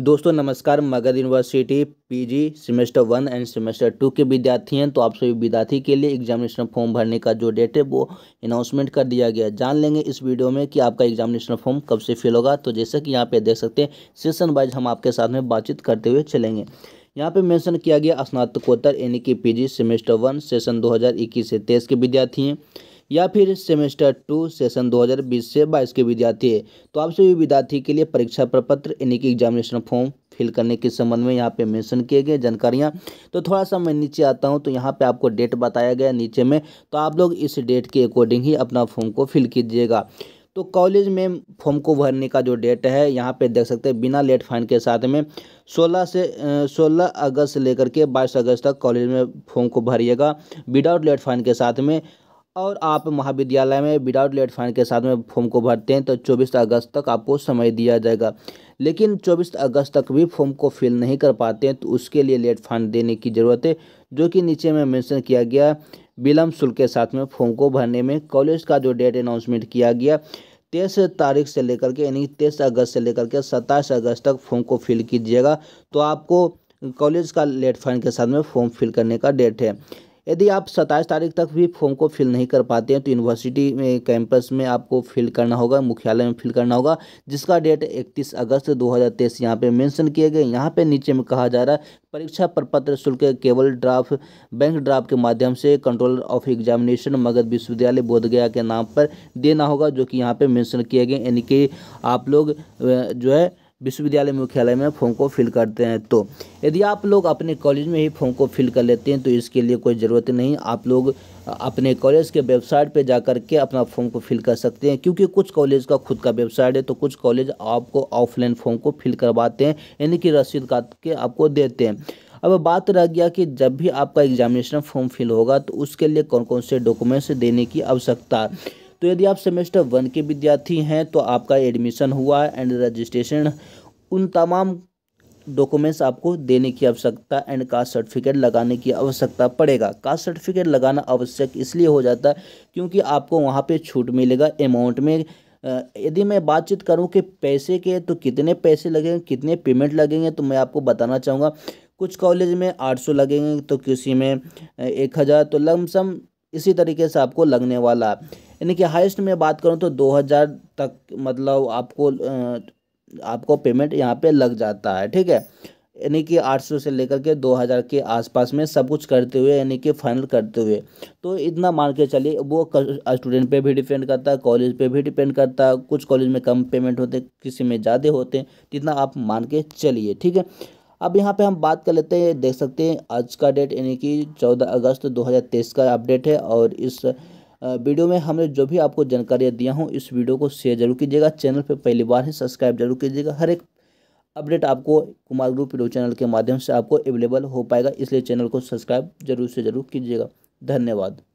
दोस्तों नमस्कार Magadh University PG semester one and semester two के विद्यार्थी हैं तो आप सभी विद्यार्थी के लिए एग्जामिनेशन फॉर्म भरने का जो डेट है वो अनाउंसमेंट कर दिया गया जान लेंगे इस वीडियो में कि आपका एग्जामिनेशन फॉर्म कब से फिल होगा तो जैसे कि यहाँ पे देख सकते हैं सेशन वाइज हम आपके साथ में बातचीत करते हुए चलेंगे यहाँ पे मेंशन किया गया स्नातकोत्तर यानी कि पीजी सेमेस्टर वन सेशन 2021 से तेईस के विद्यार्थी हैं या फिर सेमेस्टर टू सेशन 2020 से 22 के विद्यार्थी है तो आप सभी विद्यार्थी के लिए परीक्षा प्रपत्र यानी कि एग्जामिनेशन फॉर्म फिल करने के संबंध में यहाँ पे मेंशन किए गए जानकारियाँ तो थोड़ा सा मैं नीचे आता हूँ तो यहाँ पे आपको डेट बताया गया नीचे में तो आप लोग इस डेट के अकॉर्डिंग ही अपना फॉर्म को फिल कीजिएगा तो कॉलेज में फॉर्म को भरने का जो डेट है यहाँ पे देख सकते हैं बिना लेट फाइन के साथ में 16 से 16 अगस्त से लेकर के 22 अगस्त तक कॉलेज में फॉर्म को भरिएगा विदाउट लेट फाइन के साथ में और आप महाविद्यालय में विदाउट लेट फाइन के साथ में फॉर्म को भरते हैं तो 24 अगस्त तक आपको समय दिया जाएगा लेकिन 24 अगस्त तक भी फॉर्म को फिल नहीं कर पाते हैं तो उसके लिए लेट फाइन देने की ज़रूरत है जो कि नीचे में मेंशन किया गया विलम्ब शुल्क के साथ में फॉर्म को भरने में कॉलेज का जो डेट अनाउंसमेंट किया गया तेईस तारीख से लेकर के यानी तेईस अगस्त से लेकर के सत्ताईस अगस्त तक फॉर्म को फिल कीजिएगा तो आपको कॉलेज का लेट फाइन के साथ में फॉर्म फिल करने का डेट है यदि आप सत्ताईस तारीख तक भी फॉर्म को फिल नहीं कर पाते हैं तो यूनिवर्सिटी में कैंपस में आपको फिल करना होगा मुख्यालय में फिल करना होगा जिसका डेट इकतीस अगस्त दो हज़ार तेईस यहाँ पर मैंसन किए गए यहाँ पर नीचे में कहा जा रहा है परीक्षा प्रपत्र शुल्क केवल ड्राफ्ट बैंक ड्राफ्ट के माध्यम से कंट्रोलर ऑफ एग्जामिनेशन मगध विश्वविद्यालय बोधगया के नाम पर देना होगा जो कि यहाँ पर मैंसन किए गए यानी कि आप लोग जो है विश्वविद्यालय मुख्यालय में फॉर्म को फिल करते हैं तो यदि आप लोग अपने कॉलेज में ही फॉर्म को फिल कर लेते हैं तो इसके लिए कोई ज़रूरत नहीं आप लोग अपने कॉलेज के वेबसाइट पर जा कर के अपना फॉर्म को फिल कर सकते हैं क्योंकि कुछ कॉलेज का खुद का वेबसाइट है तो कुछ कॉलेज आपको ऑफलाइन फॉर्म को फिल करवाते हैं यानी कि रसीद काट के आपको देते हैं अब बात रह गया कि जब भी आपका एग्जामिनेशन फॉर्म फिल होगा तो उसके लिए कौन कौन से डॉक्यूमेंट्स देने की आवश्यकता तो यदि आप सेमेस्टर वन के विद्यार्थी हैं तो आपका एडमिशन हुआ एंड रजिस्ट्रेशन उन तमाम डॉक्यूमेंट्स आपको देने की आवश्यकता एंड कास्ट सर्टिफिकेट लगाने की आवश्यकता पड़ेगा कास्ट सर्टिफिकेट लगाना आवश्यक इसलिए हो जाता है क्योंकि आपको वहाँ पे छूट मिलेगा अमाउंट में यदि मैं बातचीत करूँ कि पैसे के तो कितने पैसे लगेंगे कितने पेमेंट लगेंगे तो मैं आपको बताना चाहूँगा कुछ कॉलेज में आठ सौ लगेंगे तो किसी में एक हज़ार तो लमसम इसी तरीके से आपको लगने वाला है यानी कि हाईएस्ट में बात करूँ तो 2000 तक मतलब आपको आपको पेमेंट यहाँ पे लग जाता है ठीक है यानी कि 800 से लेकर के 2000 के आसपास में सब कुछ करते हुए यानी कि फाइनल करते हुए तो इतना मान के चलिए वो स्टूडेंट पे भी डिपेंड करता है कॉलेज पे भी डिपेंड करता है कुछ कॉलेज में कम पेमेंट होते किसी में ज़्यादा होते हैं जितना आप मान के चलिए ठीक है अब यहाँ पे हम बात कर लेते हैं देख सकते हैं आज का डेट यानी कि चौदह अगस्त तेईस का अपडेट है और इस वीडियो में हमने जो भी आपको जानकारियाँ दिया हूँ इस वीडियो को शेयर जरूर कीजिएगा चैनल पर पहली बार ही सब्सक्राइब जरूर कीजिएगा हर एक अपडेट आपको कुमार ग्रुप यूट्यूब चैनल के माध्यम से आपको अवेलेबल हो पाएगा इसलिए चैनल को सब्सक्राइब जरूर से जरूर कीजिएगा धन्यवाद